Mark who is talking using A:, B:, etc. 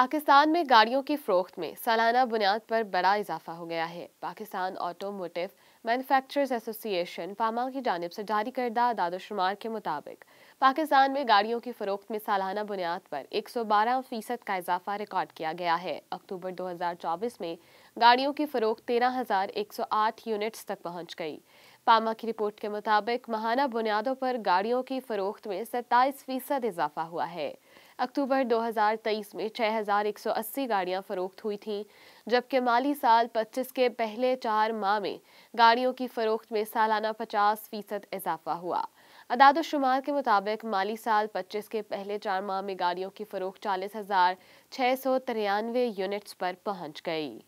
A: पाकिस्तान में गाड़ियों की फरोख्त में सालाना बुनियाद पर बड़ा इजाफा हो गया है Pakistan automotive manufacturers association PAMA की जानब से जारी करदा दादोशुमार के मुताबिक पाकिस्तान में गाड़ियों की फरोख्त में सालाना बुनियाद पर 112 फीसद का इजाफा रिकॉर्ड किया गया है अक्टूबर 2024 में गाड़ियों की फरोख्त आठ यूनिट्स तक पहुँच गई पामा की रिपोर्ट के मुताबिक महाना बुनियादों पर गाड़ियों की फरोख्त में सत्ताईस फीसद इजाफा हुआ है अक्टूबर 2023 में 6,180 गाड़ियां फरोख्त हुई थीं जबकि माली साल 25 के पहले चार माह में गाड़ियों की फरोख्त में सालाना 50 फीसद इजाफा हुआ अदाद शुमार के मुताबिक माली साल 25 के पहले चार माह में गाड़ियों की फरोख्त चालीस हज़ार छः सौ यूनिट्स पर पहुँच गई